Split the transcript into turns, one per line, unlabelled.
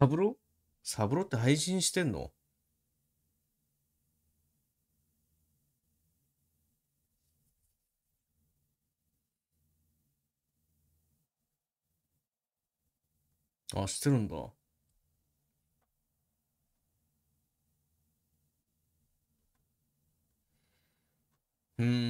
サブロサブロって配信してんの
あ、してるんだ。
うん。